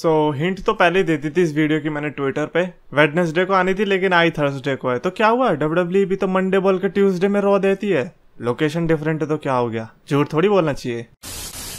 सो so, hint तो पहले दे दी थी इस वीडियो की मैंने ट्विटर पे वेडनेसडे को आनी थी लेकिन आई थर्सडे को है तो क्या हुआ डब्ल्यू e भी तो मंडे बोल के ट्यूजडे में रो देती है लोकेशन डिफरेंट है तो क्या हो गया जोर थोड़ी बोलना चाहिए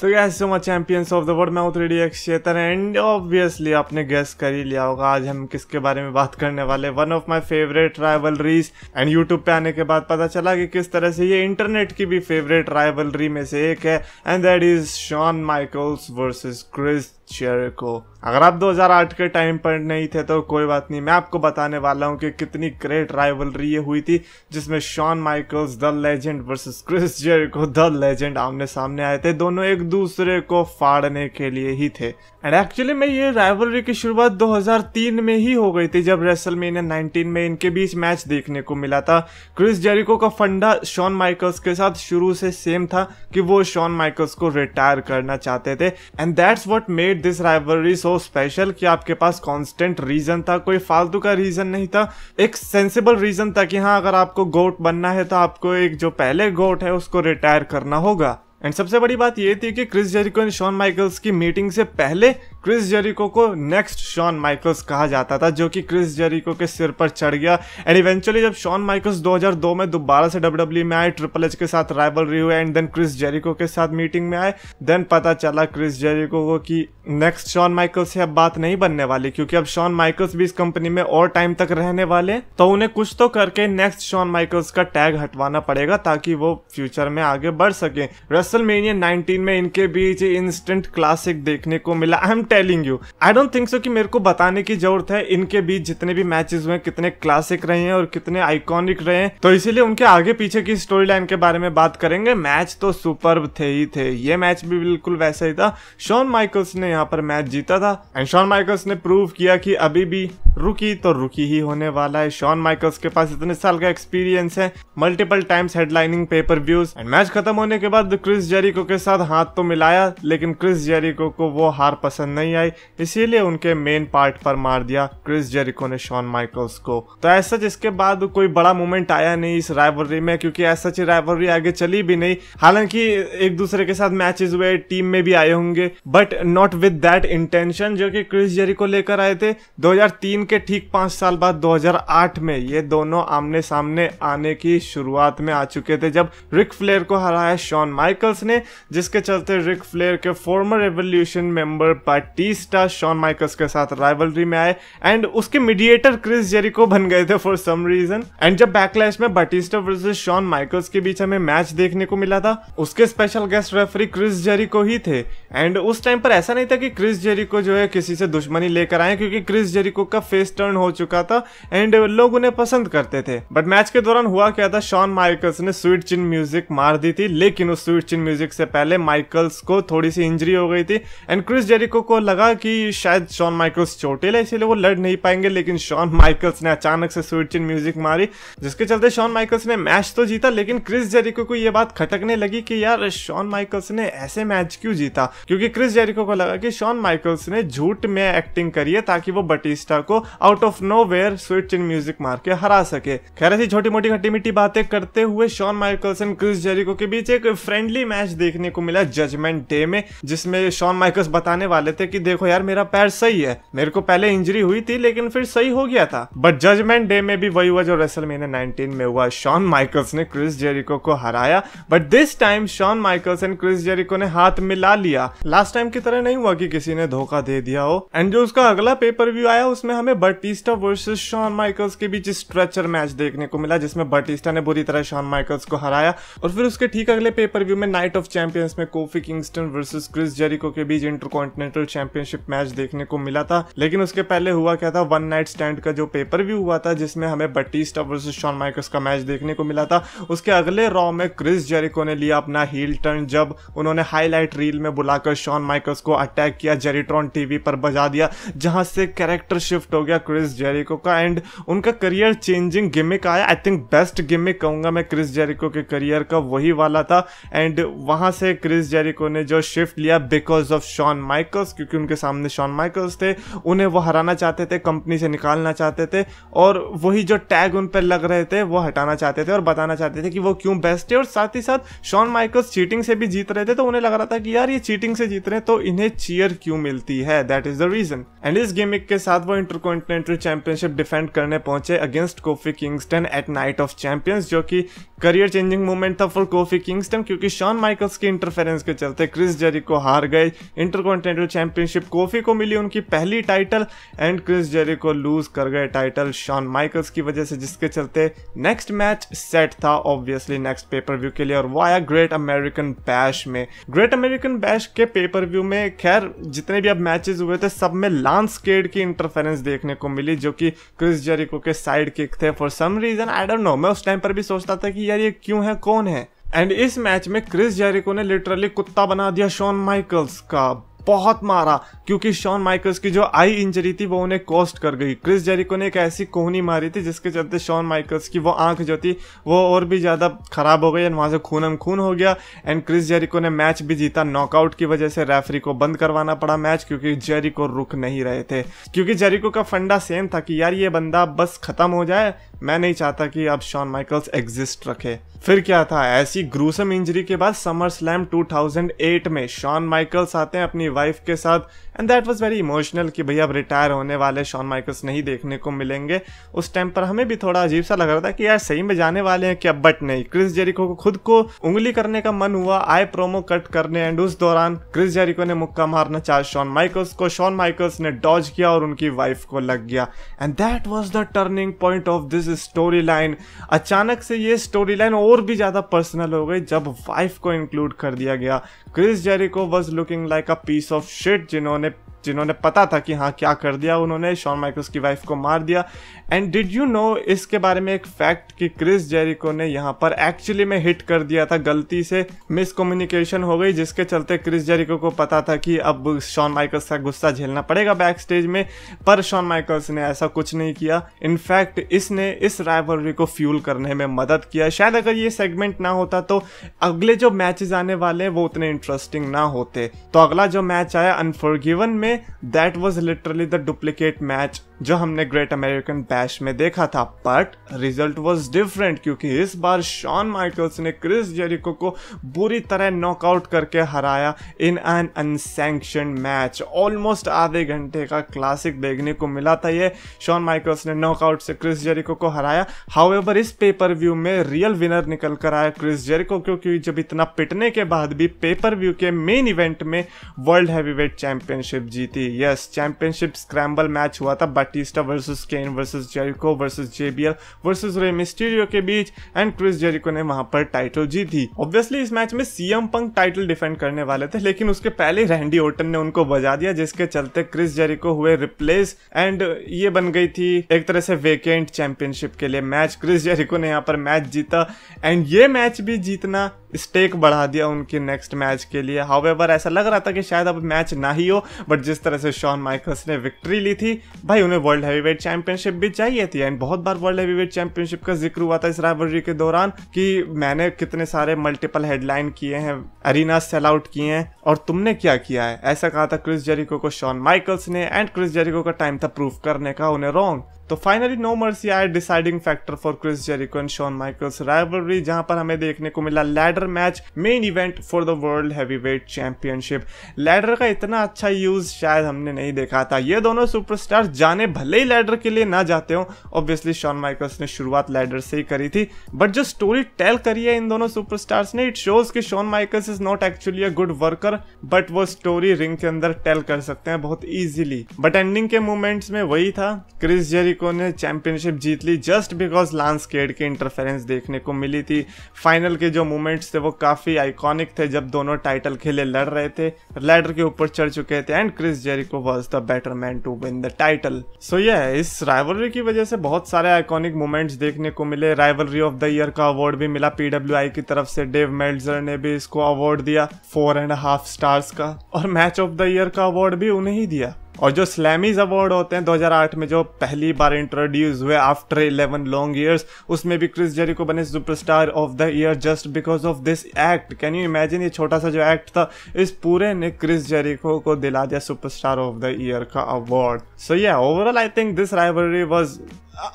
तो यह so much champions of the world मैं three D Chetan and obviously आपने गेस कर ही लिया होगा आज हम किसके बारे में बात करने वाले one of my favourite rivalries and YouTube पे आने के बाद पता चला कि किस तरह से ये इंटरनेट की भी फेवरेट राइवलरी में से एक है and that is Shawn Michaels versus Chris Jericho अगर आप 2008 के टाइम पर नहीं थे तो कोई बात नहीं मैं आपको बताने वाला हूं कि कितनी ग्रेट राइवलरी ये हुई थी जिसमें Shawn Michaels the legend versus Chris Jericho the legend आमने सामने आए थे दोनों एक दूसरे को फाड़ने के लिए ही थे एंड एक्चुअली मैं ये राइवलरी की शुरुआत 2003 में ही हो गई थी जब रेसल मीनिया नाइनटीन में इनके बीच मैच देखने को मिला था क्रिस जेरिको का फंडा शॉन माइकल्स के साथ शुरू से सेम था कि वो शॉन माइकल्स को रिटायर करना चाहते थे and that's what made this rivalry so so तो स्पेशल कि आपके पास कांस्टेंट रीजन था कोई फालतू का रीजन नहीं था एक सेंसिबल रीजन था कि हाँ अगर आपको गोट बनना है तो आपको एक जो पहले गोट है उसको रिटायर करना होगा एंड सबसे बड़ी बात ये थी कि Chris Jericho and Shawn Michaels की मीटिंग से पहले क्रिस जेरिको को नेक्स्ट शॉन माइकल्स कहा जाता था जो कि क्रिस जेरिको के सिर पर चढ़ गया एंड इवेंचुअली जब शॉन माइकल्स 2002 में दोबारा से डब्ल्यू e में आए ट्रिपल एच के साथ रही हुए एंड देन क्रिस जेरिको के साथ मीटिंग में आए देन पता चला क्रिस जेरिको को कि नेक्स्ट शॉन माइकल्स से अब बात नहीं बनने वाली क्योंकि अब शॉन माइकल्स भी इस कंपनी में और टाइम तक रहने वाले तो उन्हें कुछ तो करके नेक्स्ट शॉन माइकल्स का टैग हटवाना पड़ेगा ताकि वो फ्यूचर में आगे बढ़ सके रेसल नाइनटीन में इनके बीच इंस्टेंट क्लासिक देखने को मिला I am telling you I don't think so कि मेरे को बताने की जरूरत है इनके बीच जितने भी मैचेस हुए कितने क्लासिक रहे हैं और कितने आइकॉनिक रहे हैं तो इसीलिए उनके आगे पीछे की स्टोरी लाइन के बारे में बात करेंगे मैच तो सुपर थे ही थे ये मैच भी बिल्कुल वैसा ही था शॉन माइकल्स ने यहाँ पर मैच जीता था एंड शॉन माइकल्स ने प्रूव किया कि अभी भी रुकी तो रुकी ही होने वाला है शॉन माइकल्स के पास इतने साल का एक्सपीरियंस है multiple times headlining pay per views and match खत्म होने के बाद क्रिस जेरिको के साथ हाथ तो मिलाया लेकिन क्रिस जेरिको को वो हार पसंद नहीं नहीं आई इसीलिए उनके मेन पार्ट पर मार दिया क्रिस जेरिको ने शॉन माइकल्स को तो ऐसा जिसके बाद कोई बड़ा मूवमेंट आया नहीं इस राइवलरी में क्योंकि ऐसा ही राइवलरी आगे चली भी नहीं हालांकि एक दूसरे के साथ मैचेस हुए टीम में भी आए होंगे but not with that intention जो कि क्रिस जेरी को लेकर आए थे 2003 के ठीक पांच साल बाद 2008 में ये दोनों आमने सामने आने की शुरुआत में आ चुके थे जब रिक फ्लेयर को हराया शॉन माइकल्स ने जिसके चलते रिक फ्लेयर के फॉर्मर रेवोल्यूशन मेंबर पर बैटिस्टा शॉन माइकल्स के साथ राइवलरी में आए एंड उसके मीडिएटर क्रिस जेरिको बन गए थे फॉर सम रीजन एंड जब बैकलैश में बैटिस्टा वर्सेस शॉन माइकल्स के बीच हमें मैच देखने को मिला था उसके special guest referee Chris Jericho ही थे एंड उस टाइम पर ऐसा नहीं था कि क्रिस जेरिको जो है किसी से दुश्मनी लेकर आए क्योंकि क्रिस जेरिको का फेस टर्न हो चुका था एंड लोग उन्हें पसंद करते थे बट मैच के दौरान हुआ क्या था शॉन माइकल्स ने स्वीट चिन म्यूजिक मार दी थी लेकिन उस स्वीट चिन म्यूजिक से पहले माइकल्स को थोड़ी सी इंजरी हो गई थी एंड क्रिस जेरिको को लगा कि शायद शॉन माइकल्स चोटिल है इसीलिए वो लड़ नहीं पाएंगे लेकिन शॉन माइकल्स ने अचानक से स्वीट चिन म्यूजिक मारी जिसके चलते शॉन माइकल्स ने मैच तो जीता लेकिन क्रिस जेरिको को ये बात खटकने लगी कि यार शॉन माइकल्स ने ऐसे मैच क्यों जीता क्योंकि क्रिस जेरिको को लगा कि शॉन माइकल्स ने झूठ में एक्टिंग करी है ताकि वो बटिस्टा को out of nowhere sweet chin music मार के हरा सके खैर ऐसी छोटी मोटी खट्टी मिट्टी बातें करते हुए Shawn Michaels and Chris Jericho के बीच एक फ्रेंडली मैच देखने को मिला जजमेंट डे में जिसमें शॉन माइकल्स बताने वाले थे कि देखो यार मेरा पैर सही है मेरे को पहले इंजरी हुई थी लेकिन फिर सही हो गया था बट जजमेंट डे में भी वही हुआ जो रेसल मैंने नाइनटीन में हुआ शॉन माइकल्स ने क्रिस जेरिको को हराया but this time Shawn Michaels and Chris Jericho ने हाथ मिला लिया लास्ट टाइम की तरह नहीं हुआ कि किसी ने धोखा दे दिया हो एंड जो उसका अगला पेपर व्यू आया उसमें हमें बर्टिस्टा वर्सेज शॉन माइकल्स के बीच स्ट्रेचर मैच देखने को मिला जिसमें बर्टिस्टा ने बुरी तरह शॉन माइकल्स को हराया और फिर उसके ठीक अगले पेपर व्यू में नाइट ऑफ चैंपियंस में Kofi Kingston versus Chris Jericho के बीच इंटरकॉन्टिनेंटल चैंपियनशिप मैच देखने को मिला था लेकिन उसके पहले हुआ क्या था वन नाइट स्टैंड का जो पेपर व्यू हुआ था जिसमें हमें बटीस्टा वर्सेस शॉन माइकस का मैच देखने को मिला था उसके अगले रॉ में क्रिस जेरिको ने लिया अपना हील टर्न जब उन्होंने हाईलाइट रील में बुलाकर शॉन माइकस को अटैक किया जेरिट्रॉन टीवी पर बजा दिया जहां से कैरेक्टर शिफ्ट हो गया क्रिस जेरिको का एंड उनका करियर चेंजिंग गिमिक आया आई थिंक बेस्ट गिमिक कहूंगा मैं क्रिस जेरिको के करियर का वही वाला था एंड वहां से क्रिस जेरिको ने जो शिफ्ट लिया बिकॉज ऑफ शॉन माइकस क्योंकि क्योंकि उनके सामने शॉन माइकल्स थे उन्हें वो हराना चाहते थे कंपनी से निकालना चाहते थे और वही जो टैग उन पर लग रहे थे वो हटाना चाहते थे और बताना चाहते थे कि वो क्यों बेस्ट है और साथ ही साथ शॉन माइकल्स चीटिंग से भी जीत रहे थे तो उन्हें लग रहा था कि यार ये चीटिंग से जीत रहे हैं तो इन्हें चीयर क्यों मिलती है that is the reason and इस गेमिंग के साथ वो इंटरकॉन्टिनेंटल चैंपियनशिप डिफेंड करने पहुंचे against Kofi Kingston at Night of Champions जो कि करियर चेंजिंग मोमेंट था फॉर कोफी किंगस्टन क्योंकि शॉन माइकल्स के इंटरफेरेंस के चलते क्रिस जेरिको हार गए इंटरकॉन्टिनेंटल चैंपियन चैंपियनशिप कोफी को मिली उनकी पहली title and Chris Jericho lose कर गए टाइटल शॉन माइकल्स की वजह से जिसके चलते नेक्स्ट मैच सेट था ऑब्वियसली नेक्स्ट पेपर व्यू के लिए और वो आया ग्रेट अमेरिकन बैश में ग्रेट अमेरिकन बैश के पेपर व्यू में खैर जितने भी अब मैचेस हुए थे सब में लांस केड की इंटरफेरेंस देखने को मिली जो कि क्रिस जेरिको के साइड किक थे for some reason I don't know मैं उस टाइम पर भी सोचता था कि यार ये क्यों है कौन है एंड इस मैच में क्रिस जेरिको ने लिटरली कुत्ता बना दिया शॉन माइकल्स का बहुत मारा क्योंकि शॉन माइकल्स की जो आई इंजरी थी वो उन्हें कॉस्ट कर गई क्रिस जेरिको ने एक ऐसी कोहनी मारी थी जिसके चलते शॉन माइकल्स की वो आंख जो थी वो और भी ज़्यादा खराब हो गई एंड वहाँ से खूनम खून हो गया एंड क्रिस जेरिको ने मैच भी जीता नॉकआउट की वजह से रेफरी को बंद करवाना पड़ा मैच क्योंकि जेरिको रुक नहीं रहे थे क्योंकि जेरिको का फंडा सेम था कि यार ये बंदा बस खत्म हो जाए मैं नहीं चाहता कि अब शॉन माइकल्स एग्जिस्ट रखे फिर क्या था ऐसी ग्रूसम इंजरी के बाद समर स्लैम 2008 में शॉन माइकल्स आते हैं अपनी वाइफ के साथ and that was very emotional कि भैया अब रिटायर होने वाले शॉन माइकल्स नहीं देखने को मिलेंगे उस टाइम पर हमें भी थोड़ा अजीब सा लग रहा था कि यार सही में जाने वाले हैं क्या बट नहीं क्रिस जेरिको को खुद को उंगली करने का मन हुआ आए प्रोमो कट करने एंड उस दौरान क्रिस जेरिको ने मुक्का मारना चाहा शॉन माइकल्स को शॉन माइकल्स ने डॉज किया और उनकी वाइफ को लग गया and that was the turning point of this storyline अचानक से ये स्टोरी लाइन और भी ज़्यादा पर्सनल हो गई जब वाइफ को इंक्लूड कर दिया गया Chris Jericho was looking like a piece of shit जिन्होंने जिन्होंने पता था कि हाँ क्या कर दिया उन्होंने शॉन माइकल्स की वाइफ को मार दिया एंड डिड यू नो इसके बारे में एक फैक्ट कि क्रिस जेरिको ने यहाँ पर एक्चुअली में हिट कर दिया था गलती से मिसकम्युनिकेशन हो गई जिसके चलते क्रिस जेरिको को पता था कि अब शॉन माइकल्स का गुस्सा झेलना पड़ेगा बैक स्टेज में पर शॉन माइकल्स ने ऐसा कुछ नहीं किया इनफैक्ट इसने इस राइवलरी को फ्यूल करने में मदद किया शायद अगर ये सेगमेंट ना होता तो अगले जो मैचेज आने वाले वो उतने इंटरेस्टिंग ना होते तो अगला जो मैच आया अनफॉर्गिवन में that was literally the duplicate match जो हमने ग्रेट अमेरिकन बैश में देखा था बट रिजल्ट वॉज डिफरेंट क्योंकि इस बार शॉन माइकल्स ने क्रिस जेरिको को बुरी तरह नॉकआउट करके हराया in an unsanctioned match almost आधे घंटे का क्लासिक देखने को मिला था ये शॉन माइकल्स ने नॉकआउट से क्रिस जेरिको को हराया हाउएवर इस पेपर व्यू में रियल विनर निकल कर आया क्रिस जेरिको क्योंकि जब इतना पिटने के बाद भी पेपर व्यू के मेन इवेंट में वर्ल्ड हैवीवेट चैंपियनशिप जीती यस चैंपियनशिप स्क्रैम्बल मैच हुआ था but Batista versus Kane versus Jericho versus JBL versus Rey Mysterio के बीच एंड क्रिस जेरिको ने वहां पर टाइटल जीत जीती ऑब्वियसली इस मैच में सीएम पंक टाइटल डिफेंड करने वाले थे लेकिन उसके पहले रैंडी ओटन ने उनको बजा दिया जिसके चलते क्रिस जेरिको हुए रिप्लेस एंड ये बन गई थी एक तरह से वेकेंट चैंपियनशिप के लिए मैच क्रिस जेरिको ने यहाँ पर मैच जीता एंड ये मैच भी जीतना स्टेक बढ़ा दिया उनके नेक्स्ट मैच के लिए हावेवर ऐसा लग रहा था कि शायद अब मैच ना ही हो बट जिस तरह से शॉन माइकल्स ने विक्ट्री ली थी भाई उन्हें वर्ल्ड वेट चैंपियनशिप भी चाहिए थी एंड बहुत बार वर्ल्ड वेट चैंपियनशिप का जिक्र हुआ था इस राइवलरी के दौरान कि मैंने कितने सारे मल्टीपल हेडलाइन किए हैं अरीना सेल आउट किए हैं और तुमने क्या किया है ऐसा कहा था क्रिस जेरिको को शॉन माइकल्स ने एंड क्रिस जेरिको का टाइम था प्रूफ करने का उन्हें रॉन्ग तो फाइनली नो मर्सी आया deciding factor for Chris Jericho and Shawn Michaels rivalry जहां पर हमें देखने को मिला ladder match main event for the World Heavyweight Championship ladder का इतना अच्छा यूज शायद हमने नहीं देखा था ये दोनों सुपरस्टार जाने भले ही लैडर के लिए ना जाते हो ऑब्वियसली शॉन माइकल्स ने शुरुआत लैडर से ही करी थी बट जो स्टोरी टेल करी है इन दोनों सुपरस्टार्स ने इट शोज कि Shawn Michaels is not actually a good worker but वो स्टोरी रिंग के अंदर टेल कर सकते हैं बहुत ईजिली बट एंडिंग के मोमेंट्स में वही था क्रिस जेरिको मेक्सिको ने चैंपियनशिप जीत ली जस्ट बिकॉज लांस केड की इंटरफेरेंस देखने को मिली थी फाइनल के जो मोमेंट्स थे वो काफ़ी आइकॉनिक थे जब दोनों टाइटल खेले लड़ रहे थे लैडर के ऊपर चढ़ चुके थे and Chris Jericho was the better man to win the title so ये इस राइवलरी की वजह से बहुत सारे आइकॉनिक मोमेंट्स देखने को मिले राइवलरी ऑफ द ईयर का अवार्ड भी मिला पीडब्ल्यू की तरफ से डेव मेल्जर ने भी इसको अवार्ड दिया फोर एंड हाफ स्टार्स का और मैच ऑफ द ईयर का अवार्ड भी उन्हें ही दिया और जो स्लैमीज अवार्ड होते हैं 2008 में जो पहली बार इंट्रोड्यूस हुए आफ्टर 11 लॉन्ग ईयर्स उसमें भी क्रिस जेरी को बने superstar of the year just because of this act can you imagine ये छोटा सा जो एक्ट था इस पूरे ने क्रिस जेरिको को दिला दिया सुपरस्टार ऑफ द ईयर का award so yeah overall I think this rivalry was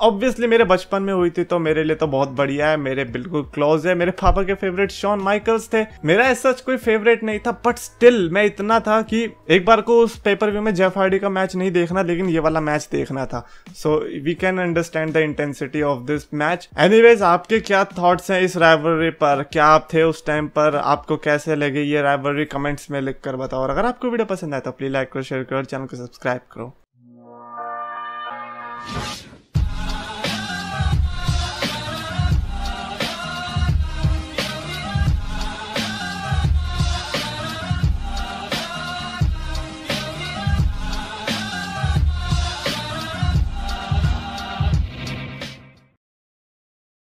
obviously मेरे बचपन में हुई थी तो मेरे लिए तो बहुत बढ़िया है मेरे बिल्कुल क्लोज है मेरे पापा के फेवरेट शॉन माइकल्स थे मेरा ऐसा कोई फेवरेट नहीं था बट स्टिल मैं इतना था कि एक बार को उस पेपर व्यू में जेफ हार्डी का मैच नहीं देखना लेकिन ये वाला मैच देखना था so we can understand the intensity of this match anyways आपके क्या थॉट्स हैं इस राइवलरी पर क्या आप थे उस टाइम पर आपको कैसे लगे ये राइवलरी कमेंट्स में लिख कर बताओ और अगर आपको वीडियो पसंद आए तो प्लीज लाइक करो शेयर करो चैनल को सब्सक्राइब करो